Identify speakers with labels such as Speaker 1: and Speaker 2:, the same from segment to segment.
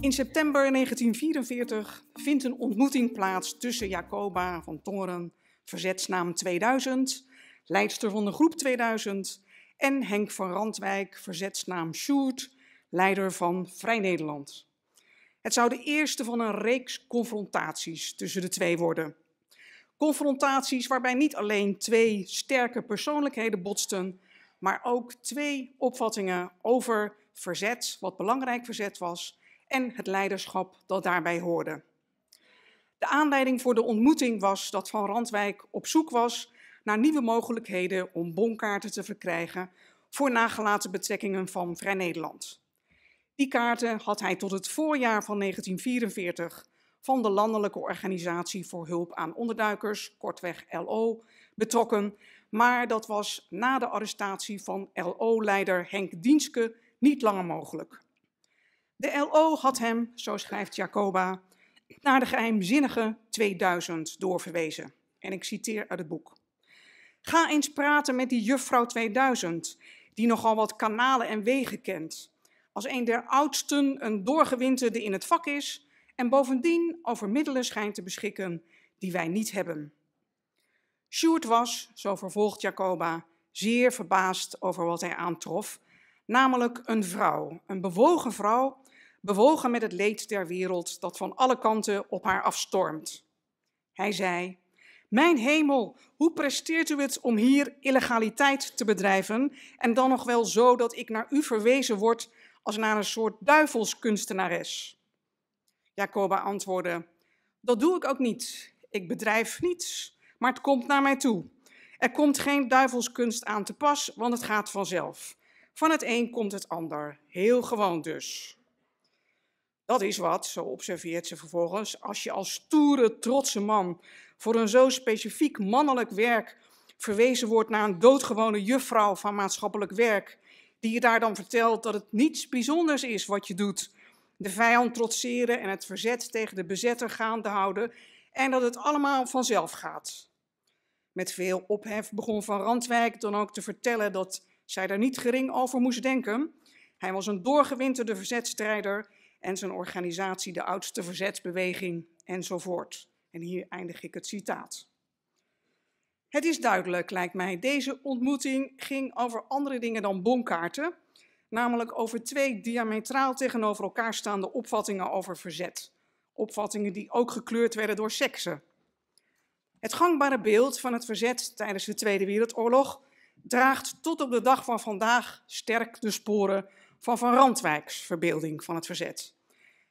Speaker 1: In september 1944 vindt een ontmoeting plaats tussen Jacoba van Tongeren, verzetsnaam 2000, leidster van de groep 2000, en Henk van Randwijk, verzetsnaam Sjoerd, leider van Vrij Nederland. Het zou de eerste van een reeks confrontaties tussen de twee worden. Confrontaties waarbij niet alleen twee sterke persoonlijkheden botsten, maar ook twee opvattingen over verzet, wat belangrijk verzet was, en het leiderschap dat daarbij hoorde. De aanleiding voor de ontmoeting was dat Van Randwijk op zoek was naar nieuwe mogelijkheden om bonkaarten te verkrijgen voor nagelaten betrekkingen van Vrij Nederland. Die kaarten had hij tot het voorjaar van 1944 van de Landelijke Organisatie voor Hulp aan Onderduikers, kortweg LO, betrokken, maar dat was na de arrestatie van LO-leider Henk Dienske niet langer mogelijk. De LO had hem, zo schrijft Jacoba, naar de geheimzinnige 2000 doorverwezen. En ik citeer uit het boek. Ga eens praten met die juffrouw 2000, die nogal wat kanalen en wegen kent. Als een der oudsten een doorgewinterde in het vak is en bovendien over middelen schijnt te beschikken die wij niet hebben. Sjoerd was, zo vervolgt Jacoba, zeer verbaasd over wat hij aantrof, namelijk een vrouw, een bewogen vrouw bewogen met het leed der wereld dat van alle kanten op haar afstormt. Hij zei: Mijn hemel, hoe presteert u het om hier illegaliteit te bedrijven en dan nog wel zo dat ik naar u verwezen word als naar een soort duivelskunstenares? Jacoba antwoordde: Dat doe ik ook niet. Ik bedrijf niets, maar het komt naar mij toe. Er komt geen duivelskunst aan te pas, want het gaat vanzelf. Van het een komt het ander, heel gewoon dus. Dat is wat, zo observeert ze vervolgens, als je als stoere, trotse man voor een zo specifiek mannelijk werk verwezen wordt naar een doodgewone juffrouw van maatschappelijk werk, die je daar dan vertelt dat het niets bijzonders is wat je doet. De vijand trotseren en het verzet tegen de bezetter gaande houden en dat het allemaal vanzelf gaat. Met veel ophef begon Van Randwijk dan ook te vertellen dat zij daar niet gering over moest denken. Hij was een doorgewinterde verzetstrijder en zijn organisatie de oudste verzetsbeweging enzovoort. En hier eindig ik het citaat. Het is duidelijk, lijkt mij, deze ontmoeting ging over andere dingen dan bonkaarten, namelijk over twee diametraal tegenover elkaar staande opvattingen over verzet. Opvattingen die ook gekleurd werden door seksen. Het gangbare beeld van het verzet tijdens de Tweede Wereldoorlog draagt tot op de dag van vandaag sterk de sporen van Van Randwijk's verbeelding van het verzet.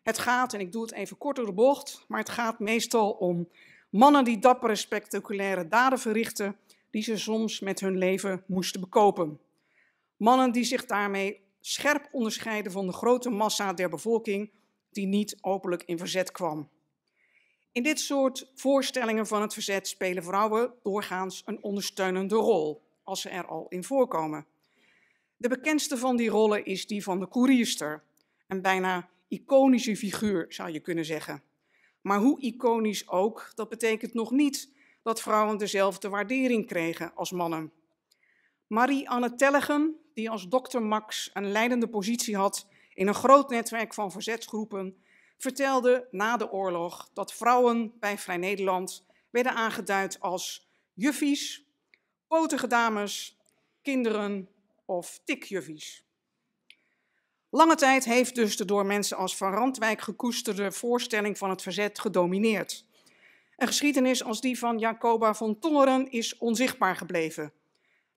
Speaker 1: Het gaat, en ik doe het even kort door de bocht, maar het gaat meestal om mannen die dappere, spectaculaire daden verrichten, die ze soms met hun leven moesten bekopen. Mannen die zich daarmee scherp onderscheiden van de grote massa der bevolking die niet openlijk in verzet kwam. In dit soort voorstellingen van het verzet spelen vrouwen doorgaans een ondersteunende rol, als ze er al in voorkomen. De bekendste van die rollen is die van de koerierster. Een bijna iconische figuur, zou je kunnen zeggen. Maar hoe iconisch ook, dat betekent nog niet dat vrouwen dezelfde waardering kregen als mannen. Marie-Anne Tellegen, die als dokter Max een leidende positie had in een groot netwerk van verzetsgroepen, vertelde na de oorlog dat vrouwen bij Vrij Nederland werden aangeduid als juffies, potige dames, kinderen of tikjuffies. Lange tijd heeft dus de door mensen als Van Randwijk gekoesterde voorstelling van het verzet gedomineerd. Een geschiedenis als die van Jacoba van Tongeren is onzichtbaar gebleven.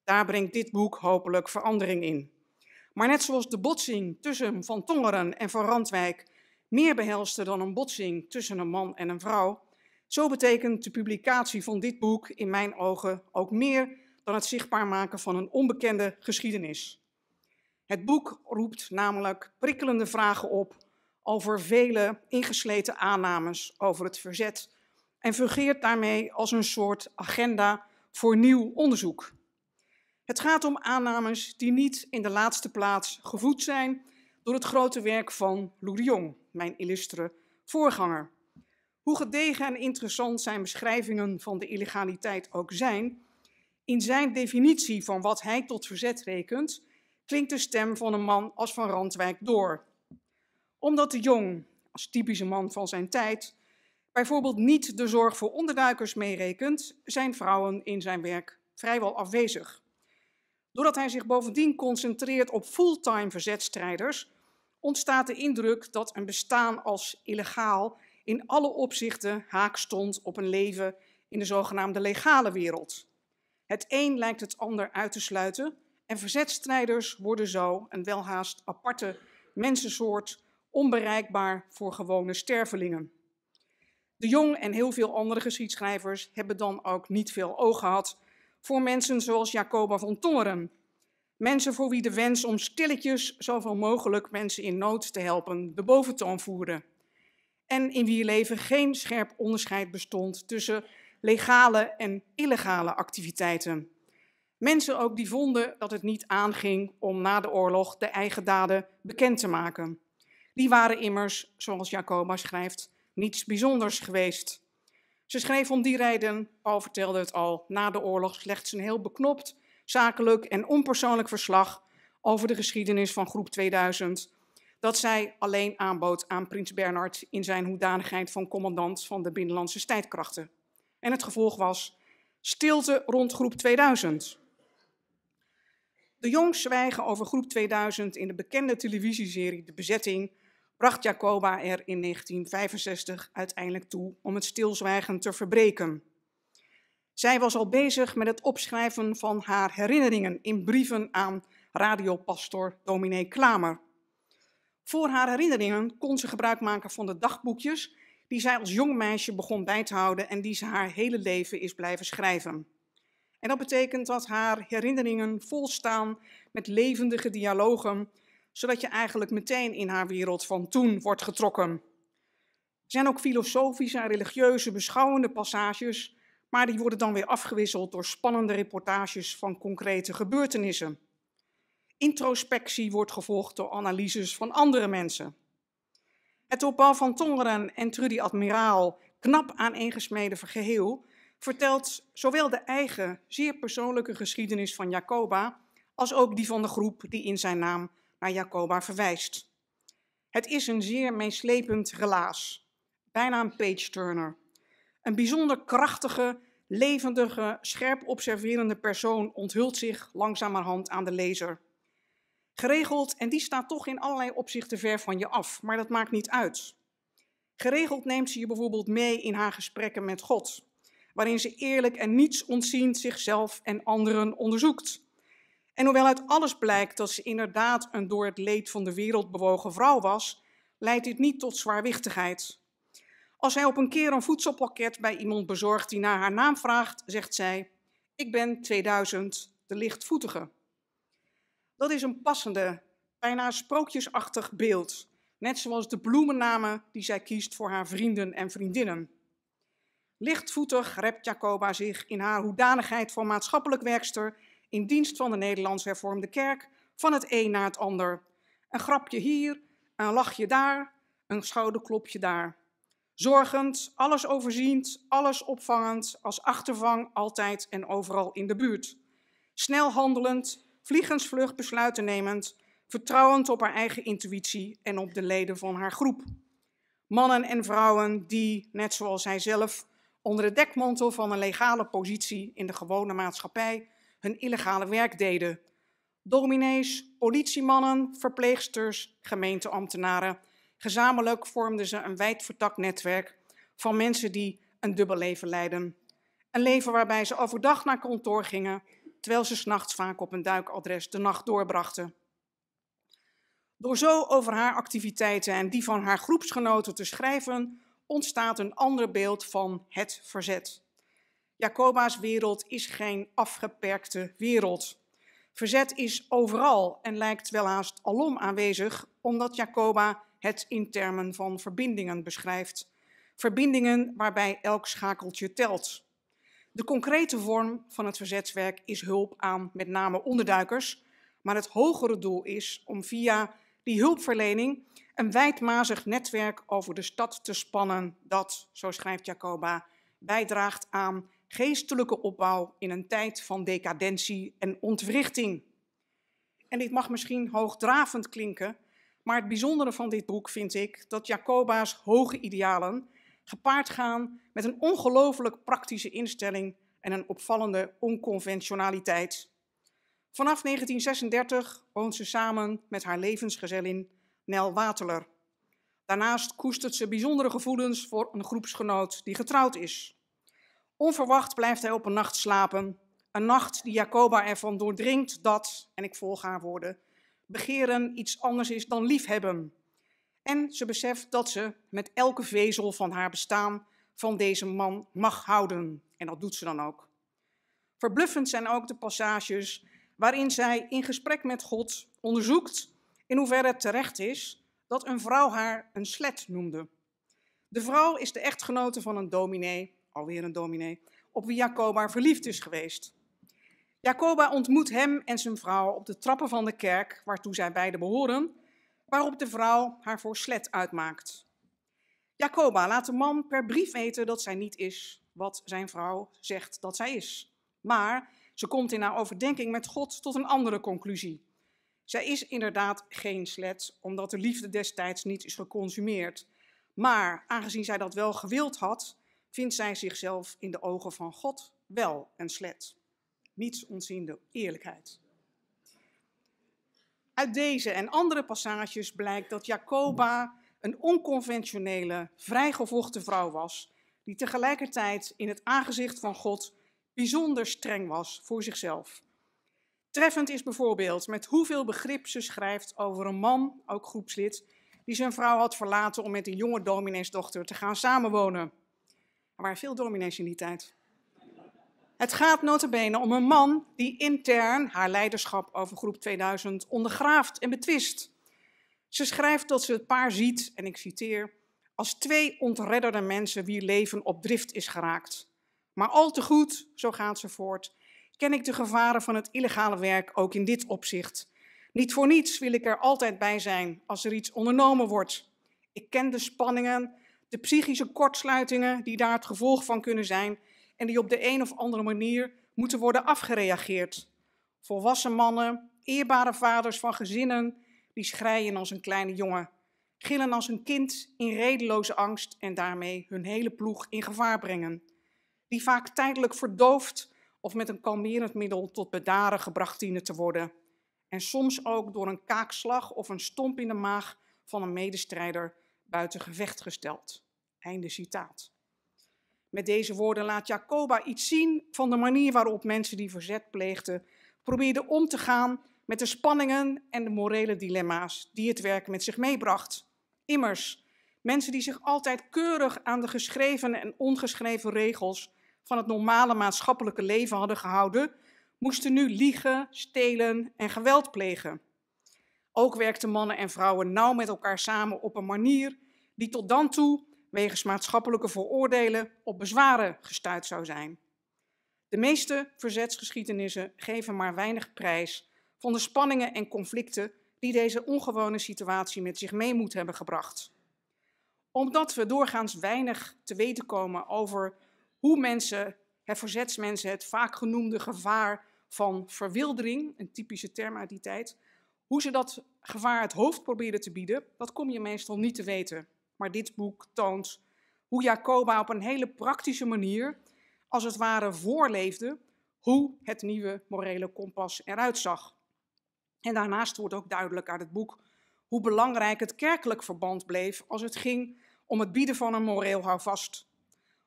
Speaker 1: Daar brengt dit boek hopelijk verandering in. Maar net zoals de botsing tussen Van Tongeren en Van Randwijk meer behelste dan een botsing tussen een man en een vrouw, zo betekent de publicatie van dit boek in mijn ogen ook meer dan het zichtbaar maken van een onbekende geschiedenis. Het boek roept namelijk prikkelende vragen op over vele ingesleten aannames over het verzet en fungeert daarmee als een soort agenda voor nieuw onderzoek. Het gaat om aannames die niet in de laatste plaats gevoed zijn door het grote werk van Lou de mijn illustre voorganger. Hoe gedegen en interessant zijn beschrijvingen van de illegaliteit ook zijn, in zijn definitie van wat hij tot verzet rekent, klinkt de stem van een man als Van Randwijk door. Omdat de Jong, als typische man van zijn tijd, bijvoorbeeld niet de zorg voor onderduikers meerekent, zijn vrouwen in zijn werk vrijwel afwezig. Doordat hij zich bovendien concentreert op fulltime verzetstrijders, ontstaat de indruk dat een bestaan als illegaal in alle opzichten haak stond op een leven in de zogenaamde legale wereld. Het een lijkt het ander uit te sluiten en verzetstrijders worden zo een welhaast aparte mensensoort, onbereikbaar voor gewone stervelingen. De Jong en heel veel andere geschiedschrijvers hebben dan ook niet veel oog gehad voor mensen zoals Jacoba van Tongeren. Mensen voor wie de wens om stilletjes zoveel mogelijk mensen in nood te helpen de boventoon voerde. En in wie leven geen scherp onderscheid bestond tussen legale en illegale activiteiten. Mensen ook die vonden dat het niet aanging om na de oorlog de eigen daden bekend te maken. Die waren immers, zoals Jacoba schrijft, niets bijzonders geweest. Ze schreef om die reden, al vertelde het al, na de oorlog slechts een heel beknopt, zakelijk en onpersoonlijk verslag over de geschiedenis van groep 2000, dat zij alleen aanbood aan prins Bernhard in zijn hoedanigheid van commandant van de binnenlandse strijdkrachten. En het gevolg was stilte rond groep 2000. De jongs zwijgen over groep 2000 in de bekende televisieserie De Bezetting bracht Jacoba er in 1965 uiteindelijk toe om het stilzwijgen te verbreken. Zij was al bezig met het opschrijven van haar herinneringen in brieven aan radiopastor dominee Klamer. Voor haar herinneringen kon ze gebruik maken van de dagboekjes die zij als jong meisje begon bij te houden en die ze haar hele leven is blijven schrijven. En dat betekent dat haar herinneringen volstaan met levendige dialogen, zodat je eigenlijk meteen in haar wereld van toen wordt getrokken. Er zijn ook filosofische en religieuze beschouwende passages, maar die worden dan weer afgewisseld door spannende reportages van concrete gebeurtenissen. Introspectie wordt gevolgd door analyses van andere mensen. Het door van Tongeren en Trudy Admiraal knap aaneengesmeden geheel, vertelt zowel de eigen, zeer persoonlijke geschiedenis van Jacoba als ook die van de groep die in zijn naam naar Jacoba verwijst. Het is een zeer meeslepend relaas, bijna een page-turner. Een bijzonder krachtige, levendige, scherp observerende persoon onthult zich langzamerhand aan de lezer. Geregeld, en die staat toch in allerlei opzichten ver van je af, maar dat maakt niet uit. Geregeld neemt ze je bijvoorbeeld mee in haar gesprekken met God, waarin ze eerlijk en niets ontziend zichzelf en anderen onderzoekt. En hoewel uit alles blijkt dat ze inderdaad een door het leed van de wereld bewogen vrouw was, leidt dit niet tot zwaarwichtigheid. Als hij op een keer een voedselpakket bij iemand bezorgt die naar haar naam vraagt, zegt zij: Ik ben 2000, de lichtvoetige dat is een passende, bijna sprookjesachtig beeld. Net zoals de bloemennamen die zij kiest voor haar vrienden en vriendinnen. Lichtvoetig rept Jacoba zich in haar hoedanigheid van maatschappelijk werkster in dienst van de Nederlands hervormde kerk van het een naar het ander. Een grapje hier, een lachje daar, een schouderklopje daar. Zorgend, alles overziend, alles opvangend, als achtervang altijd en overal in de buurt. Snel handelend, vliegensvlug besluiten nemend, vertrouwend op haar eigen intuïtie en op de leden van haar groep. Mannen en vrouwen die, net zoals zijzelf onder de dekmantel van een legale positie in de gewone maatschappij hun illegale werk deden. Dominees, politiemannen, verpleegsters, gemeenteambtenaren. Gezamenlijk vormden ze een wijdvertakt netwerk van mensen die een dubbel leven leiden. Een leven waarbij ze overdag naar kantoor gingen terwijl ze s'nachts vaak op een duikadres de nacht doorbrachten. Door zo over haar activiteiten en die van haar groepsgenoten te schrijven, ontstaat een ander beeld van het verzet. Jacoba's wereld is geen afgeperkte wereld. Verzet is overal en lijkt wel haast alom aanwezig, omdat Jacoba het in termen van verbindingen beschrijft. Verbindingen waarbij elk schakeltje telt. De concrete vorm van het verzetswerk is hulp aan met name onderduikers, maar het hogere doel is om via die hulpverlening een wijdmazig netwerk over de stad te spannen dat, zo schrijft Jacoba, bijdraagt aan geestelijke opbouw in een tijd van decadentie en ontwrichting. En dit mag misschien hoogdravend klinken, maar het bijzondere van dit boek vind ik dat Jacoba's hoge idealen gepaard gaan met een ongelooflijk praktische instelling en een opvallende onconventionaliteit. Vanaf 1936 woont ze samen met haar levensgezellin Nel Waterler. Daarnaast koestert ze bijzondere gevoelens voor een groepsgenoot die getrouwd is. Onverwacht blijft hij op een nacht slapen. Een nacht die Jacoba ervan doordringt dat, en ik volg haar woorden, begeren iets anders is dan liefhebben. En ze beseft dat ze met elke vezel van haar bestaan van deze man mag houden. En dat doet ze dan ook. Verbluffend zijn ook de passages waarin zij in gesprek met God onderzoekt in hoeverre het terecht is dat een vrouw haar een slet noemde. De vrouw is de echtgenote van een dominee, alweer een dominee, op wie Jacoba verliefd is geweest. Jacoba ontmoet hem en zijn vrouw op de trappen van de kerk waartoe zij beide behoren waarop de vrouw haar voor slet uitmaakt. Jacoba laat de man per brief weten dat zij niet is wat zijn vrouw zegt dat zij is. Maar ze komt in haar overdenking met God tot een andere conclusie. Zij is inderdaad geen slet, omdat de liefde destijds niet is geconsumeerd. Maar aangezien zij dat wel gewild had, vindt zij zichzelf in de ogen van God wel een slet. Niets ontziende eerlijkheid. Uit deze en andere passages blijkt dat Jacoba een onconventionele, vrijgevochten vrouw was, die tegelijkertijd in het aangezicht van God bijzonder streng was voor zichzelf. Treffend is bijvoorbeeld met hoeveel begrip ze schrijft over een man, ook groepslid, die zijn vrouw had verlaten om met een jonge domineesdochter te gaan samenwonen. Er waren veel dominees in die tijd. Het gaat notabene om een man die intern haar leiderschap over groep 2000 ondergraaft en betwist. Ze schrijft dat ze het paar ziet, en ik citeer, als twee ontredderde mensen wier leven op drift is geraakt. Maar al te goed, zo gaat ze voort, ken ik de gevaren van het illegale werk ook in dit opzicht. Niet voor niets wil ik er altijd bij zijn als er iets ondernomen wordt. Ik ken de spanningen, de psychische kortsluitingen die daar het gevolg van kunnen zijn en die op de een of andere manier moeten worden afgereageerd. Volwassen mannen, eerbare vaders van gezinnen, die schrijen als een kleine jongen, gillen als een kind in redeloze angst en daarmee hun hele ploeg in gevaar brengen. Die vaak tijdelijk verdoofd of met een kalmerend middel tot bedaren gebracht dienen te worden. En soms ook door een kaakslag of een stomp in de maag van een medestrijder buiten gevecht gesteld. Einde citaat. Met deze woorden laat Jacoba iets zien van de manier waarop mensen die verzet pleegden probeerden om te gaan met de spanningen en de morele dilemma's die het werk met zich meebracht. Immers, mensen die zich altijd keurig aan de geschreven en ongeschreven regels van het normale maatschappelijke leven hadden gehouden, moesten nu liegen, stelen en geweld plegen. Ook werkten mannen en vrouwen nauw met elkaar samen op een manier die tot dan toe wegens maatschappelijke veroordelen op bezwaren gestuurd zou zijn. De meeste verzetsgeschiedenissen geven maar weinig prijs van de spanningen en conflicten die deze ongewone situatie met zich mee moet hebben gebracht. Omdat we doorgaans weinig te weten komen over hoe mensen, het verzetsmensen, het vaak genoemde gevaar van verwildering, een typische term uit die tijd, hoe ze dat gevaar het hoofd proberen te bieden, dat kom je meestal niet te weten. Maar dit boek toont hoe Jacoba op een hele praktische manier, als het ware, voorleefde hoe het nieuwe morele kompas eruit zag. En daarnaast wordt ook duidelijk uit het boek hoe belangrijk het kerkelijk verband bleef als het ging om het bieden van een moreel houvast.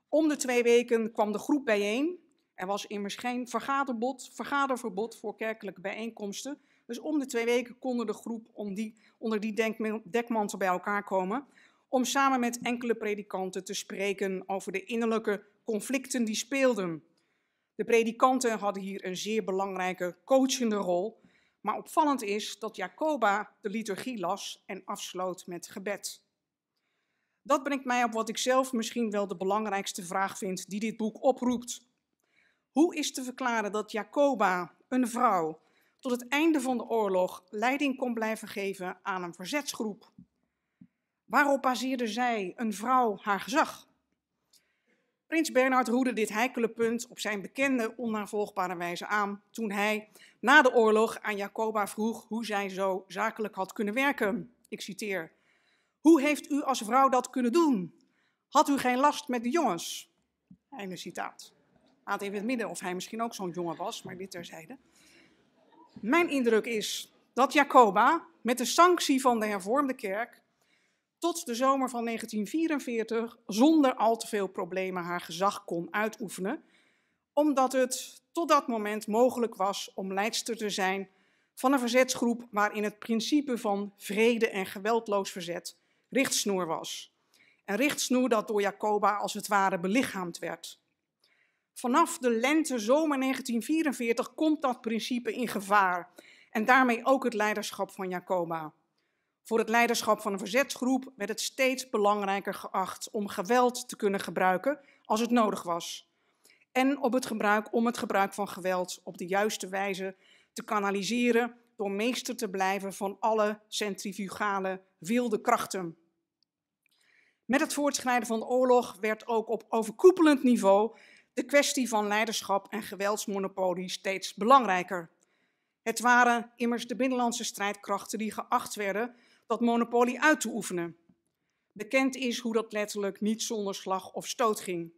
Speaker 1: Om de twee weken kwam de groep bijeen. Er was immers geen vergaderverbod voor kerkelijke bijeenkomsten. Dus om de twee weken konden de groep om die, onder die dekmantel bij elkaar komen om samen met enkele predikanten te spreken over de innerlijke conflicten die speelden. De predikanten hadden hier een zeer belangrijke coachende rol, maar opvallend is dat Jacoba de liturgie las en afsloot met gebed. Dat brengt mij op wat ik zelf misschien wel de belangrijkste vraag vind die dit boek oproept. Hoe is te verklaren dat Jacoba, een vrouw, tot het einde van de oorlog leiding kon blijven geven aan een verzetsgroep? Waarop baseerde zij, een vrouw, haar gezag? Prins Bernhard roerde dit heikele punt op zijn bekende onnavolgbare wijze aan toen hij na de oorlog aan Jacoba vroeg hoe zij zo zakelijk had kunnen werken. Ik citeer: Hoe heeft u als vrouw dat kunnen doen? Had u geen last met de jongens? Einde citaat. Laat even in het midden of hij misschien ook zo'n jongen was, maar dit terzijde. Mijn indruk is dat Jacoba met de sanctie van de hervormde kerk tot de zomer van 1944 zonder al te veel problemen haar gezag kon uitoefenen, omdat het tot dat moment mogelijk was om leidster te zijn van een verzetsgroep waarin het principe van vrede en geweldloos verzet richtsnoer was. Een richtsnoer dat door Jacoba als het ware belichaamd werd. Vanaf de lente-zomer 1944 komt dat principe in gevaar en daarmee ook het leiderschap van Jacoba. Voor het leiderschap van een verzetsgroep werd het steeds belangrijker geacht om geweld te kunnen gebruiken als het nodig was. En op het gebruik, om het gebruik van geweld op de juiste wijze te kanaliseren door meester te blijven van alle centrifugale wilde krachten. Met het voortschrijden van de oorlog werd ook op overkoepelend niveau de kwestie van leiderschap en geweldsmonopolie steeds belangrijker. Het waren immers de binnenlandse strijdkrachten die geacht werden dat monopolie uit te oefenen. Bekend is hoe dat letterlijk niet zonder slag of stoot ging.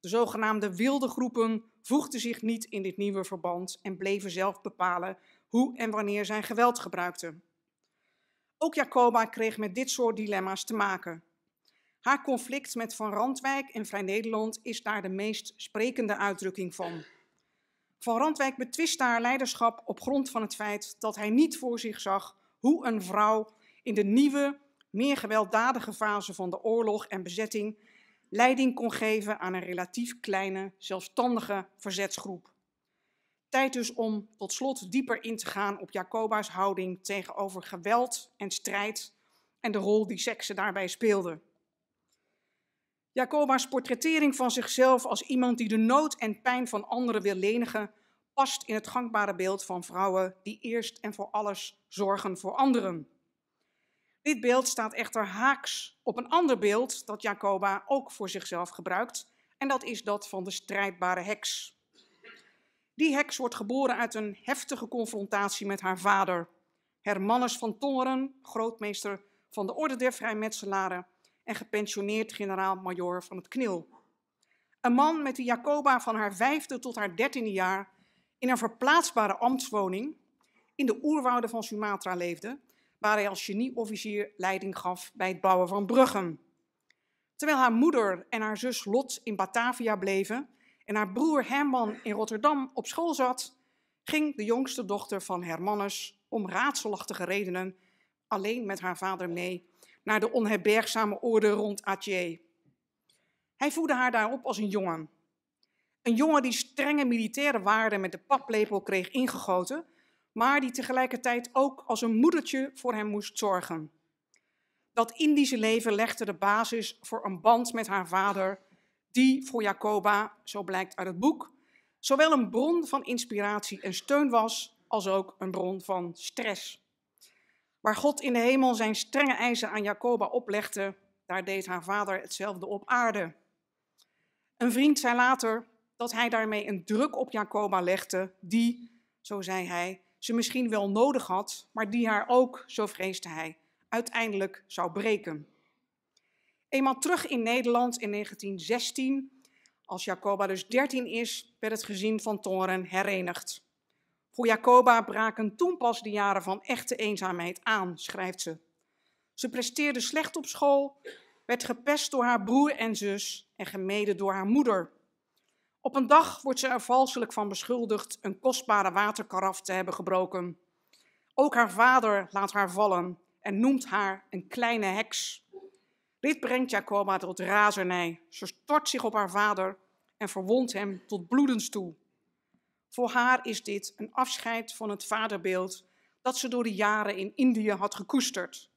Speaker 1: De zogenaamde wilde groepen voegden zich niet in dit nieuwe verband en bleven zelf bepalen hoe en wanneer zij geweld gebruikten. Ook Jacoba kreeg met dit soort dilemma's te maken. Haar conflict met Van Randwijk en Vrij Nederland is daar de meest sprekende uitdrukking van. Van Randwijk betwist haar leiderschap op grond van het feit dat hij niet voor zich zag hoe een vrouw in de nieuwe, meer gewelddadige fase van de oorlog en bezetting leiding kon geven aan een relatief kleine, zelfstandige verzetsgroep. Tijd dus om tot slot dieper in te gaan op Jacoba's houding tegenover geweld en strijd en de rol die seksen daarbij speelde. Jacoba's portrettering van zichzelf als iemand die de nood en pijn van anderen wil lenigen, past in het gangbare beeld van vrouwen die eerst en voor alles zorgen voor anderen. Dit beeld staat echter haaks op een ander beeld dat Jacoba ook voor zichzelf gebruikt, en dat is dat van de strijdbare heks. Die heks wordt geboren uit een heftige confrontatie met haar vader, Hermanus van Tongeren, grootmeester van de Orde der Vrijmetselaren en gepensioneerd generaal major van het KNIL. Een man met die Jacoba van haar vijfde tot haar dertiende jaar in een verplaatsbare ambtswoning in de oerwouden van Sumatra leefde waar hij als genieofficier leiding gaf bij het bouwen van bruggen. Terwijl haar moeder en haar zus Lot in Batavia bleven en haar broer Herman in Rotterdam op school zat, ging de jongste dochter van Hermannus om raadselachtige redenen alleen met haar vader mee naar de onherbergzame orde rond Atje. Hij voerde haar daarop als een jongen. Een jongen die strenge militaire waarden met de paplepel kreeg ingegoten maar die tegelijkertijd ook als een moedertje voor hem moest zorgen. Dat Indische leven legde de basis voor een band met haar vader, die voor Jacoba, zo blijkt uit het boek, zowel een bron van inspiratie en steun was, als ook een bron van stress. Waar God in de hemel zijn strenge eisen aan Jacoba oplegde, daar deed haar vader hetzelfde op aarde. Een vriend zei later dat hij daarmee een druk op Jacoba legde, die, zo zei hij, ze misschien wel nodig had, maar die haar ook, zo vreesde hij, uiteindelijk zou breken. Eenmaal terug in Nederland in 1916, als Jacoba dus 13 is, werd het gezin van Toren herenigd. Voor Jacoba braken toen pas de jaren van echte eenzaamheid aan, schrijft ze. Ze presteerde slecht op school, werd gepest door haar broer en zus en gemeden door haar moeder. Op een dag wordt ze er valselijk van beschuldigd een kostbare waterkaraf te hebben gebroken. Ook haar vader laat haar vallen en noemt haar een kleine heks. Dit brengt Jacoba tot razernij. Ze stort zich op haar vader en verwondt hem tot bloedens toe. Voor haar is dit een afscheid van het vaderbeeld dat ze door de jaren in Indië had gekoesterd.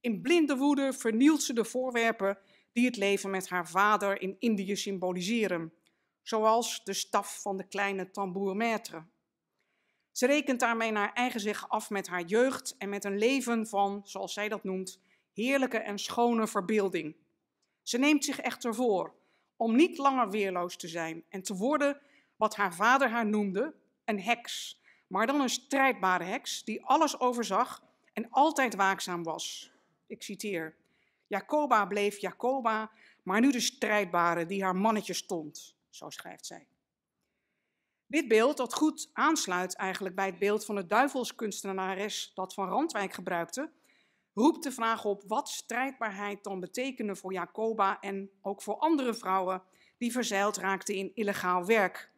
Speaker 1: In blinde woede vernielt ze de voorwerpen die het leven met haar vader in Indië symboliseren zoals de staf van de kleine tamboermaître. Ze rekent daarmee naar eigen zich af met haar jeugd en met een leven van, zoals zij dat noemt, heerlijke en schone verbeelding. Ze neemt zich echter voor om niet langer weerloos te zijn en te worden wat haar vader haar noemde, een heks, maar dan een strijdbare heks die alles overzag en altijd waakzaam was. Ik citeer: Jacoba bleef Jacoba, maar nu de strijdbare die haar mannetje stond zo schrijft zij. Dit beeld, dat goed aansluit eigenlijk bij het beeld van de duivelskunstenares dat Van Randwijk gebruikte, roept de vraag op wat strijdbaarheid dan betekende voor Jacoba en ook voor andere vrouwen die verzeild raakten in illegaal werk.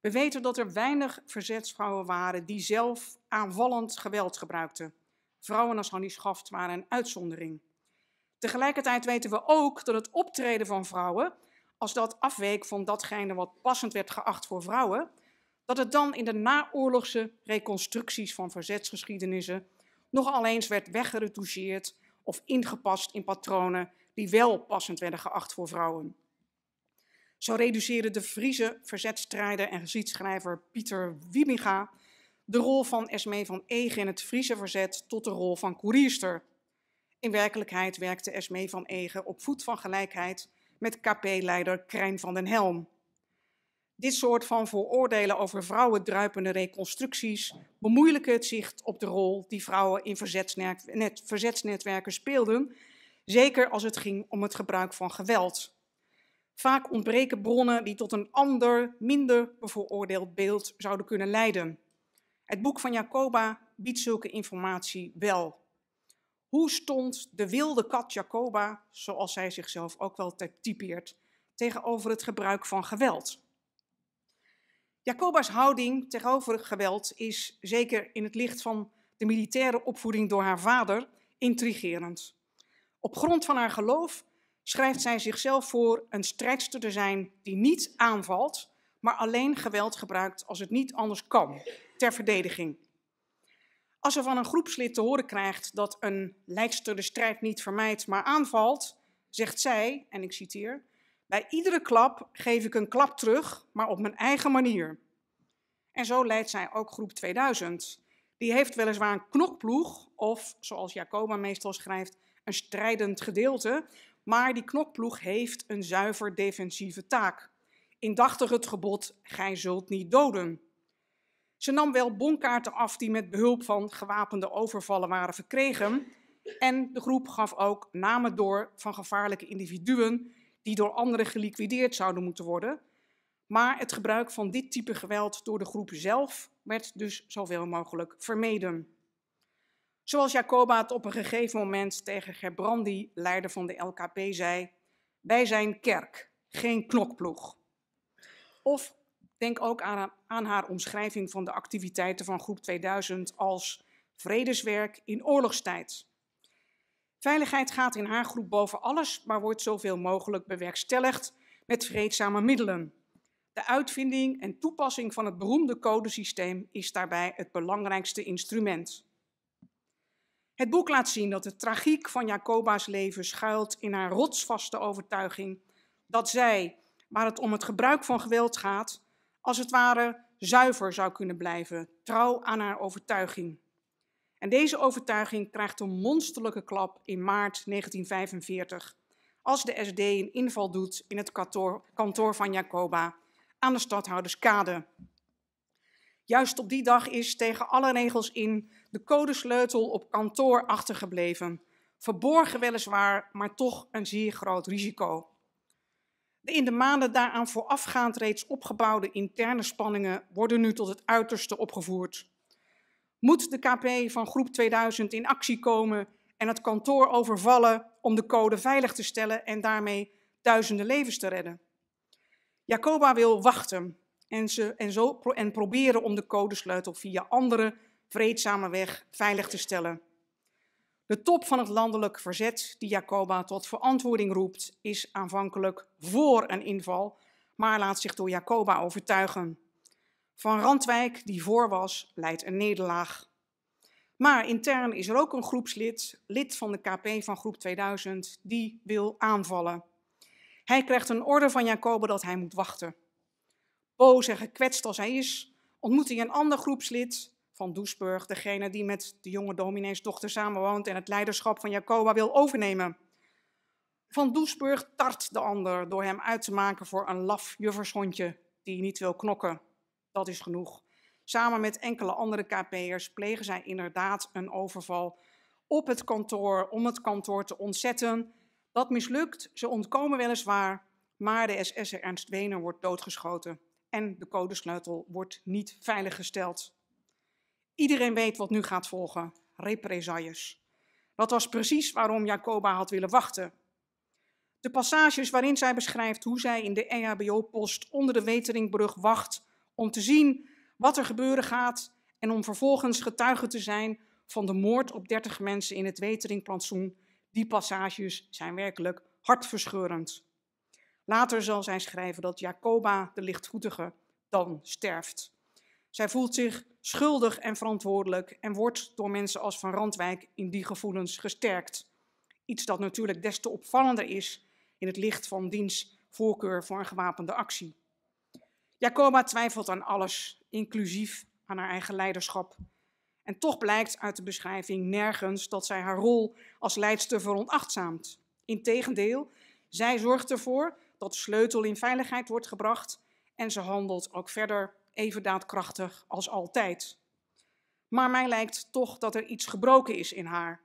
Speaker 1: We weten dat er weinig verzetsvrouwen waren die zelf aanvallend geweld gebruikten. Vrouwen als Hannie Schaft waren een uitzondering. Tegelijkertijd weten we ook dat het optreden van vrouwen als dat afweek van datgene wat passend werd geacht voor vrouwen, dat het dan in de naoorlogse reconstructies van verzetsgeschiedenissen nogal eens werd weggeretoucheerd of ingepast in patronen die wel passend werden geacht voor vrouwen. Zo reduceerde de Friese verzetstrijder en geschiedschrijver Pieter Wiebinga de rol van Esmee van Egen in het Friese verzet tot de rol van koerierster. In werkelijkheid werkte Esmee van Egen op voet van gelijkheid met KP-leider Krijn van den Helm. Dit soort van vooroordelen over vrouwen druipende reconstructies bemoeilijken het zicht op de rol die vrouwen in verzetsnetwerken speelden, zeker als het ging om het gebruik van geweld. Vaak ontbreken bronnen die tot een ander, minder bevooroordeeld beeld zouden kunnen leiden. Het boek van Jacoba biedt zulke informatie wel. Hoe stond de wilde kat Jacoba, zoals zij zichzelf ook wel typeert, tegenover het gebruik van geweld? Jacoba's houding tegenover geweld is zeker in het licht van de militaire opvoeding door haar vader intrigerend. Op grond van haar geloof schrijft zij zichzelf voor een strijdster te zijn die niet aanvalt, maar alleen geweld gebruikt als het niet anders kan, ter verdediging. Als ze van een groepslid te horen krijgt dat een lijkster de strijd niet vermijdt, maar aanvalt, zegt zij, en ik citeer, bij iedere klap geef ik een klap terug, maar op mijn eigen manier. En zo leidt zij ook groep 2000. Die heeft weliswaar een knokploeg, of zoals Jacoba meestal schrijft, een strijdend gedeelte, maar die knokploeg heeft een zuiver defensieve taak. Indachtig het gebod, gij zult niet doden. Ze nam wel bonkaarten af die met behulp van gewapende overvallen waren verkregen. En de groep gaf ook namen door van gevaarlijke individuen die door anderen geliquideerd zouden moeten worden. Maar het gebruik van dit type geweld door de groep zelf werd dus zoveel mogelijk vermeden. Zoals Jacoba het op een gegeven moment tegen Gerbrandi, leider van de LKP, zei: Wij zijn kerk, geen knokploeg. Of Denk ook aan, aan haar omschrijving van de activiteiten van Groep 2000 als vredeswerk in oorlogstijd. Veiligheid gaat in haar groep boven alles, maar wordt zoveel mogelijk bewerkstelligd met vreedzame middelen. De uitvinding en toepassing van het beroemde codesysteem is daarbij het belangrijkste instrument. Het boek laat zien dat de tragiek van Jacoba's leven schuilt in haar rotsvaste overtuiging dat zij, waar het om het gebruik van geweld gaat, als het ware zuiver zou kunnen blijven, trouw aan haar overtuiging. En deze overtuiging krijgt een monsterlijke klap in maart 1945, als de SD een inval doet in het kantoor, van Jacoba aan de stadhouderskade. Juist op die dag is tegen alle regels in de codesleutel op kantoor achtergebleven. Verborgen weliswaar, maar toch een zeer groot risico. De in de maanden daaraan voorafgaand reeds opgebouwde interne spanningen worden nu tot het uiterste opgevoerd. Moet de KP van groep 2000 in actie komen en het kantoor overvallen om de code veilig te stellen en daarmee duizenden levens te redden? Jacoba wil wachten en, ze, en, zo, en proberen om de codesleutel via andere vreedzame weg veilig te stellen. De top van het landelijk verzet die Jacoba tot verantwoording roept, is aanvankelijk voor een inval, maar laat zich door Jacoba overtuigen. Van Randwijk, die voor was, leidt een nederlaag. Maar intern is er ook een groepslid, lid van de KP van groep 2000, die wil aanvallen. Hij krijgt een order van Jacoba dat hij moet wachten. Boos en gekwetst als hij is, ontmoet hij een ander groepslid van Doesburg, degene die met de jonge domineesdochter samenwoont en het leiderschap van Jacoba wil overnemen. Van Doesburg tart de ander door hem uit te maken voor een laf juffershondje die niet wil knokken. Dat is genoeg. Samen met enkele andere KP'ers plegen zij inderdaad een overval op het kantoor om het kantoor te ontzetten. Dat mislukt, ze ontkomen weliswaar, maar de SS'er Ernst Wener wordt doodgeschoten en de codesleutel wordt niet veiliggesteld. Iedereen weet wat nu gaat volgen: represailles. Dat was precies waarom Jacoba had willen wachten. De passages waarin zij beschrijft hoe zij in de EHBO-post onder de Weteringbrug wacht om te zien wat er gebeuren gaat en om vervolgens getuige te zijn van de moord op 30 mensen in het Weteringplantsoen, die passages zijn werkelijk hartverscheurend. Later zal zij schrijven dat Jacoba, de lichtvoetige, dan sterft. Zij voelt zich schuldig en verantwoordelijk en wordt door mensen als Van Randwijk in die gevoelens gesterkt. Iets dat natuurlijk des te opvallender is in het licht van diens voorkeur voor een gewapende actie. Jacoba twijfelt aan alles, inclusief aan haar eigen leiderschap. En toch blijkt uit de beschrijving nergens dat zij haar rol als leidster veronachtzaamt. Integendeel, zij zorgt ervoor dat de sleutel in veiligheid wordt gebracht en ze handelt ook verder even daadkrachtig als altijd. Maar mij lijkt toch dat er iets gebroken is in haar.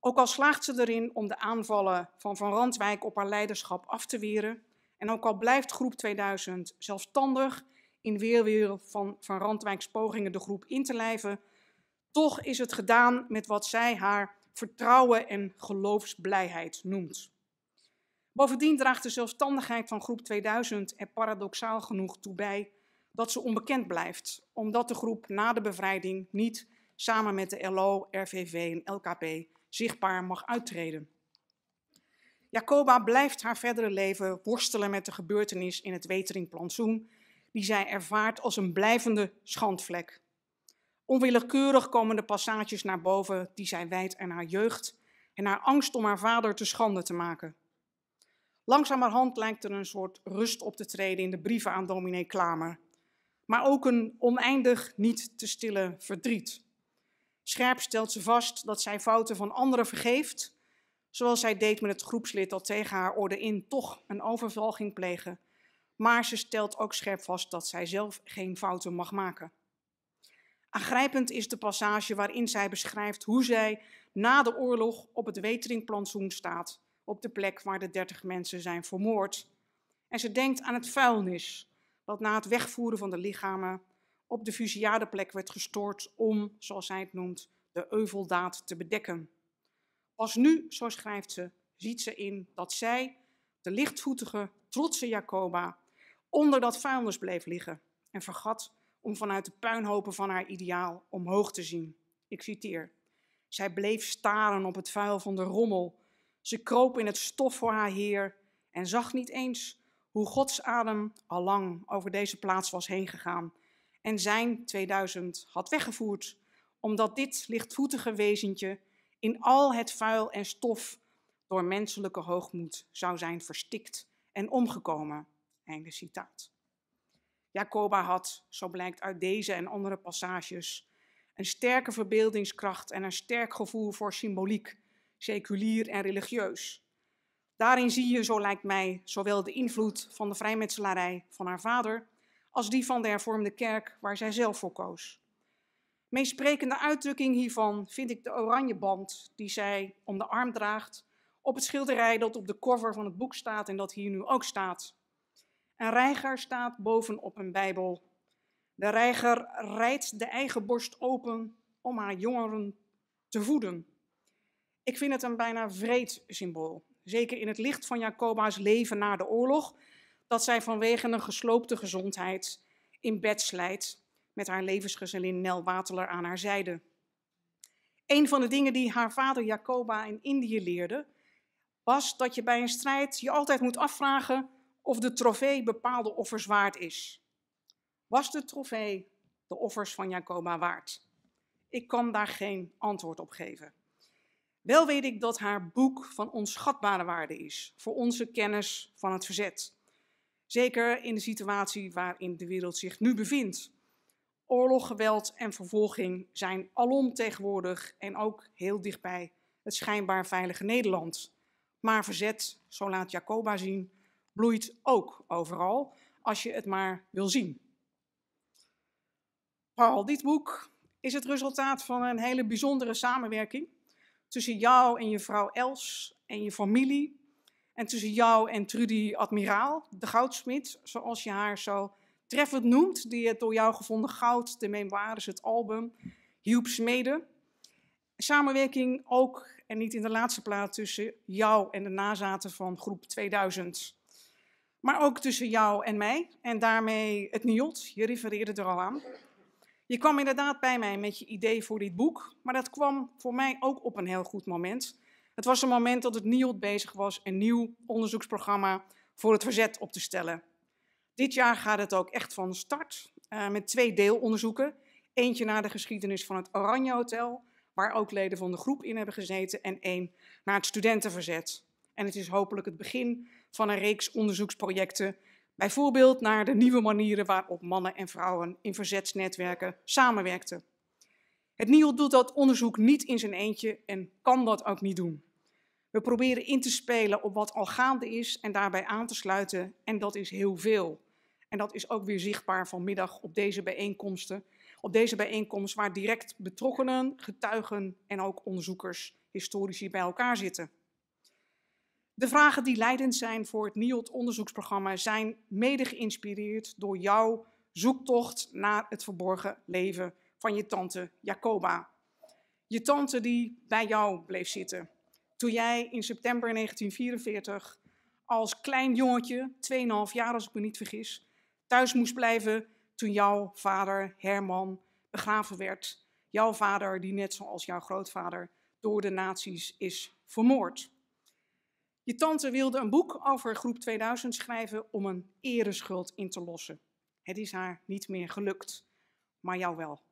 Speaker 1: Ook al slaagt ze erin om de aanvallen van Van Randwijk op haar leiderschap af te weren, en ook al blijft groep 2000 zelfstandig in weerwil van Van Randwijks pogingen de groep in te lijven, toch is het gedaan met wat zij haar vertrouwen en geloofsblijheid noemt. Bovendien draagt de zelfstandigheid van groep 2000 er paradoxaal genoeg toe bij dat ze onbekend blijft, omdat de groep na de bevrijding niet samen met de LO, RVV en LKP zichtbaar mag uittreden. Jacoba blijft haar verdere leven worstelen met de gebeurtenis in het Weteringplantsoen, die zij ervaart als een blijvende schandvlek. Onwillekeurig komen de passages naar boven die zij wijdt aan haar jeugd en haar angst om haar vader te schande te maken. Langzamerhand lijkt er een soort rust op te treden in de brieven aan dominee Klamer, maar ook een oneindig niet te stillen verdriet. Scherp stelt ze vast dat zij fouten van anderen vergeeft, zoals zij deed met het groepslid dat tegen haar orde in toch een overval ging plegen. Maar ze stelt ook scherp vast dat zij zelf geen fouten mag maken. Aangrijpend is de passage waarin zij beschrijft hoe zij na de oorlog op het Weteringplantsoen staat, op de plek waar de dertig mensen zijn vermoord. En ze denkt aan het vuilnis, wat na het wegvoeren van de lichamen op de fusiadeplek werd gestoord om, zoals zij het noemt, de euveldaad te bedekken. Als nu, zo schrijft ze, ziet ze in dat zij, de lichtvoetige, trotse Jacoba, onder dat vuilnis bleef liggen en vergat om vanuit de puinhopen van haar ideaal omhoog te zien. Ik citeer. Zij bleef staren op het vuil van de rommel. Ze kroop in het stof voor haar heer en zag niet eens hoe Gods adem allang over deze plaats was heengegaan en zijn 2000 had weggevoerd, omdat dit lichtvoetige wezentje in al het vuil en stof door menselijke hoogmoed zou zijn verstikt en omgekomen. Einde citaat. Jacoba had, zo blijkt uit deze en andere passages, een sterke verbeeldingskracht en een sterk gevoel voor symboliek, seculier en religieus. Daarin zie je, zo lijkt mij, zowel de invloed van de vrijmetselarij van haar vader als die van de hervormde kerk waar zij zelf voor koos. Meest sprekende uitdrukking hiervan vind ik de oranje band die zij om de arm draagt op het schilderij dat op de cover van het boek staat en dat hier nu ook staat. Een reiger staat bovenop een Bijbel. De reiger rijdt de eigen borst open om haar jongeren te voeden. Ik vind het een bijna vreed symbool zeker in het licht van Jacoba's leven na de oorlog, dat zij vanwege een gesloopte gezondheid in bed slijt met haar levensgezellin Nel Wateler aan haar zijde. Een van de dingen die haar vader Jacoba in Indië leerde, was dat je bij een strijd je altijd moet afvragen of de trofee bepaalde offers waard is. Was de trofee de offers van Jacoba waard? Ik kan daar geen antwoord op geven. Wel weet ik dat haar boek van onschatbare waarde is voor onze kennis van het verzet. Zeker in de situatie waarin de wereld zich nu bevindt. Oorlog, geweld en vervolging zijn alom tegenwoordig en ook heel dichtbij het schijnbaar veilige Nederland. Maar verzet, zo laat Jacoba zien, bloeit ook overal, als je het maar wil zien. Paul, dit boek is het resultaat van een hele bijzondere samenwerking tussen jou en je vrouw Els en je familie. En tussen jou en Trudy Admiraal, de goudsmit, zoals je haar zo treffend noemt, die het door jou gevonden goud, de memoires, het album, hielp smeden. Samenwerking ook, en niet in de laatste plaats, tussen jou en de nazaten van groep 2000. Maar ook tussen jou en mij, en daarmee het NIOT, je refereerde er al aan. Je kwam inderdaad bij mij met je idee voor dit boek, maar dat kwam voor mij ook op een heel goed moment. Het was een moment dat het NIOD bezig was een nieuw onderzoeksprogramma voor het verzet op te stellen. Dit jaar gaat het ook echt van start eh, met twee deelonderzoeken. Eentje naar de geschiedenis van het Oranje Hotel, waar ook leden van de groep in hebben gezeten, en één naar het studentenverzet. En het is hopelijk het begin van een reeks onderzoeksprojecten Bijvoorbeeld naar de nieuwe manieren waarop mannen en vrouwen in verzetsnetwerken samenwerkten. Het NIO doet dat onderzoek niet in zijn eentje en kan dat ook niet doen. We proberen in te spelen op wat al gaande is en daarbij aan te sluiten en dat is heel veel. En dat is ook weer zichtbaar vanmiddag op deze bijeenkomsten. Op deze bijeenkomst waar direct betrokkenen, getuigen en ook onderzoekers, historici bij elkaar zitten. De vragen die leidend zijn voor het NIOD-onderzoeksprogramma zijn mede geïnspireerd door jouw zoektocht naar het verborgen leven van je tante Jacoba. Je tante die bij jou bleef zitten toen jij in september 1944 als klein jongetje, 2,5 jaar als ik me niet vergis, thuis moest blijven toen jouw vader Herman begraven werd. Jouw vader die net zoals jouw grootvader door de nazi's is vermoord. Je tante wilde een boek over groep 2000 schrijven om een ereschuld in te lossen. Het is haar niet meer gelukt, maar jou wel.